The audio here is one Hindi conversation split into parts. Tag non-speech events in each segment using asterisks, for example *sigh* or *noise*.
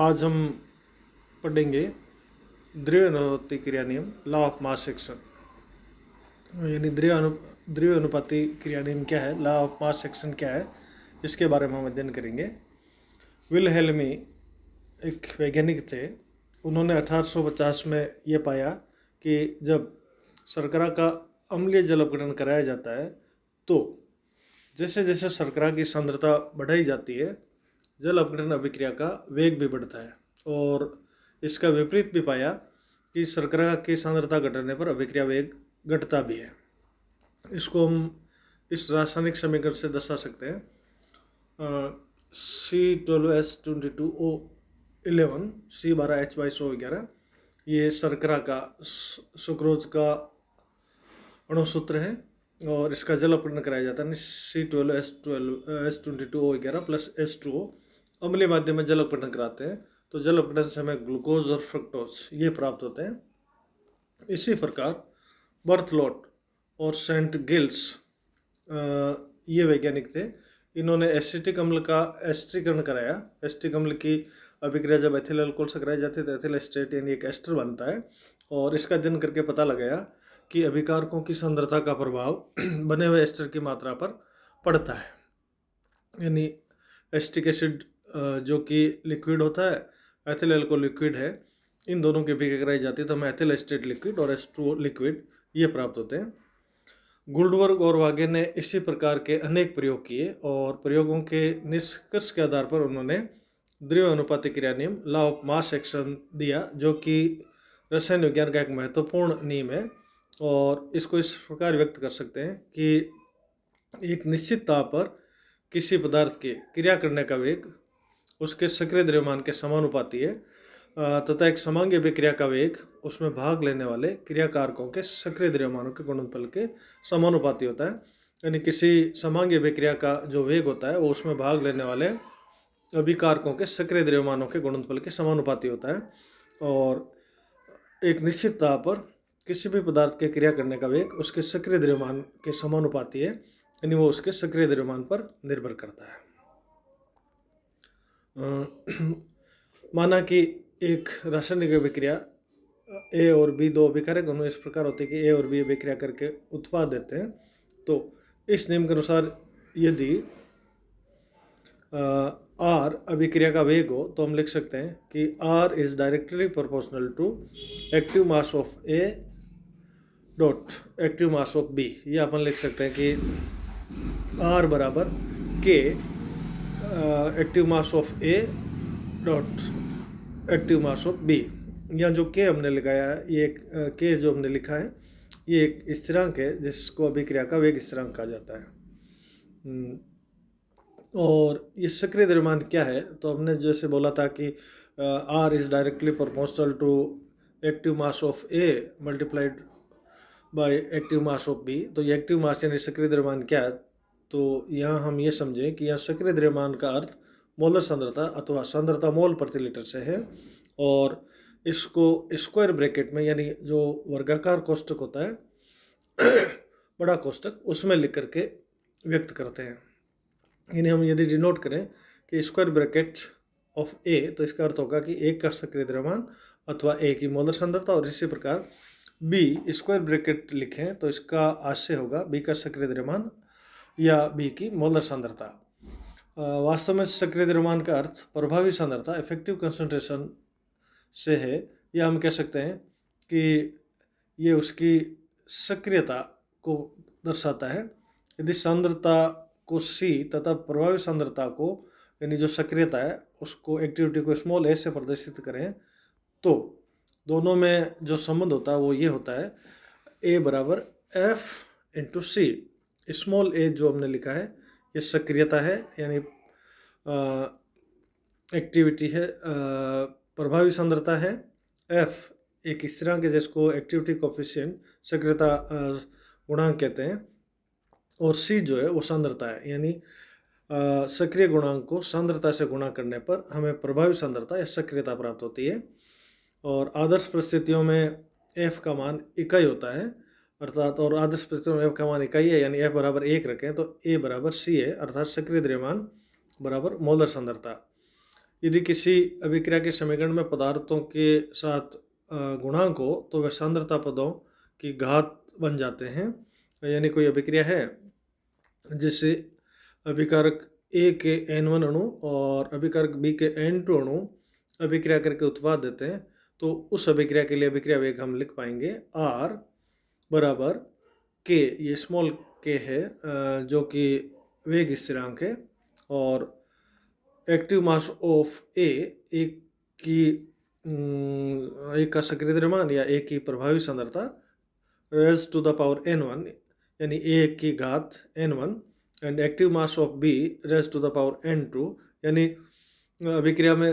आज हम पढ़ेंगे द्रव्य अनुपाति क्रिया नियम लॉ ऑफ मास सेक्शन यानी द्रव्य अनु द्रव्य अनुपाति क्रिया नियम क्या है लॉ ऑफ मास सेक्शन क्या है इसके बारे में हम अध्ययन करेंगे विल हेलमी एक वैज्ञानिक थे उन्होंने 1850 में ये पाया कि जब शर्करा का अम्लीय जल अपगणन कराया जाता है तो जैसे जैसे शर्करा की सांद्रता बढ़ाई जाती है जल अपघटन अभिक्रिया का वेग भी बढ़ता है और इसका विपरीत भी पाया कि शर्करा की सांद्रता घटने पर अभिक्रिया वेग घटता भी है इसको हम इस रासायनिक समीकरण से दर्शा सकते हैं C twelve S twenty two O eleven C बारह एच बाईस ओ ग्यारह ये शर्करा का सुक्रोज का अणुसूत्र है और इसका जल अपन कराया जाता है C twelve S twelve S twenty two O ग्यारह प्लस एस टू ओ अम्लीय माध्यम में जल अपघटन कराते हैं तो जल अपघटन से हमें ग्लूकोज और फ्रक्टोज ये प्राप्त होते हैं इसी प्रकार बर्थलोट और सेंट गिल्स ये वैज्ञानिक थे इन्होंने एसिटिक अम्ल का एस्ट्रीकरण कराया एस्टिक अम्ल की अभिक्रिया जब एथिल अल्कोहल से कराई जाती है तो एथिल एस्ट्रेट यानी एक एस्टर बनता है और इसका अध्ययन करके पता लगाया कि अभिकारकों की सुंदरता का प्रभाव *clears throat* बने हुए एस्टर की मात्रा पर पड़ता है यानी एस्टिक एसिड जो कि लिक्विड होता है एथिल एल्को लिक्विड है इन दोनों की पीके कराई जाती है तो हमें एथिल एस्टेट लिक्विड और एस लिक्विड ये प्राप्त होते हैं गुल्डवर्ग और वागे ने इसी प्रकार के अनेक प्रयोग किए और प्रयोगों के निष्कर्ष के आधार पर उन्होंने द्रव्य अनुपाति क्रिया नियम लॉ ऑफ मास एक्शन दिया जो कि रसायन विज्ञान का एक महत्वपूर्ण नियम है और इसको इस प्रकार व्यक्त कर सकते हैं कि एक निश्चित ताप पर किसी पदार्थ के क्रिया करने का वेग उसके सक्रिय द्रव्यमान के समानुपाती है तथा एक समांगी अभिक्रिया का वेग उसमें भाग लेने वाले क्रियाकारकों के सक्रिय द्रव्यमानों के गुणनफल के समानुपाती होता है यानी किसी समांगी अभिक्रिया का जो वेग होता है वो उसमें भाग लेने वाले अभिकारकों के सक्रिय द्रव्यमानों के गुणनफल के समानुपाती होता है और एक निश्चित ताप पर किसी भी पदार्थ के क्रिया करने का वेग उसके सक्रिय द्रव्यमान के समानुपाती है यानी वो उसके सक्रिय द्रव्यमान पर निर्भर करता है *clears throat* माना कि एक रासायनिक अभिक्रिया ए और बी दो अभिकारक दोनों इस प्रकार होते हैं कि ए और बी अभिक्रिया करके उत्पाद देते हैं तो इस नियम के अनुसार यदि आर अभिक्रिया का वेग हो तो हम लिख सकते हैं कि R is directly proportional to active mass of A dot active mass of B ये अपन लिख सकते हैं कि आर बराबर K active mass of A dot active mass of B या जो के हमने लगाया है ये एक के जो हमने लिखा है ये एक स्थिरांक है जिसको अभिक्रिया का वेग स्थिरांक कहा जाता है हम्म, और ये सक्रिय द्रव्यमान क्या है तो हमने जैसे बोला था कि R is directly proportional to active mass of A multiplied by active mass of B तो ये एक्टिव मास यानी सक्रिय द्रव्यमान क्या है तो यहाँ हम ये समझें कि यहाँ सक्रिय द्रव्यमान का अर्थ मोलर सांद्रता अथवा सांद्रता मोल प्रति लीटर से है और इसको स्क्वायर ब्रैकेट में यानी जो वर्गाकार कोष्टक होता है *coughs* बड़ा कोष्टक उसमें लिख करके व्यक्त करते हैं यानी हम यदि डिनोट करें कि स्क्वायर ब्रैकेट ऑफ ए तो इसका अर्थ होगा कि ए का सक्रिय द्रव्यमान अथवा ए की मोलर सांद्रता और इसी प्रकार बी स्क्वायर ब्रैकेट लिखें तो इसका आशय होगा बी का सक्रिय द्रव्यमान या बी की मोलर सांद्रता वास्तव में सक्रिय द्रव्यमान का अर्थ प्रभावी सांद्रता इफेक्टिव कंसंट्रेशन से है या हम कह सकते हैं कि ये उसकी सक्रियता को दर्शाता है यदि सांद्रता को सी तथा प्रभावी सांद्रता को यानी जो सक्रियता है उसको एक्टिविटी को स्मॉल ए से प्रदर्शित करें तो दोनों में जो संबंध होता है वो ये होता है ए बराबर एफ इंटू सी स्मॉल एज जो हमने लिखा है ये सक्रियता है यानी एक्टिविटी है प्रभावी सांद्रता है एफ एक इस तरह के जिसको एक्टिविटी कोफिशियंट सक्रियता गुणांक कहते हैं और सी जो है वो सांद्रता है यानी सक्रिय गुणांक को सांद्रता से गुणा करने पर हमें प्रभावी सांद्रता या सक्रियता प्राप्त होती है और आदर्श परिस्थितियों में एफ का मान इकाई होता है अर्थात और आदर्श में एफ का मान इकाई है यानी एफ बराबर एक रखें तो ए बराबर सी है अर्थात सक्रिय द्रव्यमान बराबर मोलर सांद्रता यदि किसी अभिक्रिया के समीकरण में पदार्थों के साथ गुणांक हो तो वह सांद्रता पदों की घात बन जाते हैं यानी कोई अभिक्रिया है जिससे अभिकारक ए के एन वन अणु और अभिकारक बी के एन टू अणु अभिक्रिया करके उत्पाद देते हैं तो उस अभिक्रिया के लिए अभिक्रिया वेग हम लिख पाएंगे आर बराबर के ये स्मॉल के है जो कि वेग स्थिरांक है और एक्टिव मास ऑफ ए एक की एक का सक्रिय द्रव्यमान या एक की प्रभावी सांद्रता raise to the power N one यानी ए की घात N one and active mass of B raise to the power N two यानी अभिक्रिया में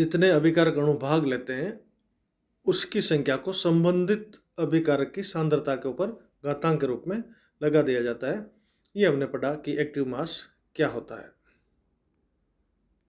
जितने अभिकारक अणु भाग लेते हैं उसकी संख्या को संबंधित अभिकारक की सांद्रता के ऊपर घातांक के रूप में लगा दिया जाता है ये हमने पढ़ा कि एक्टिव मास क्या होता है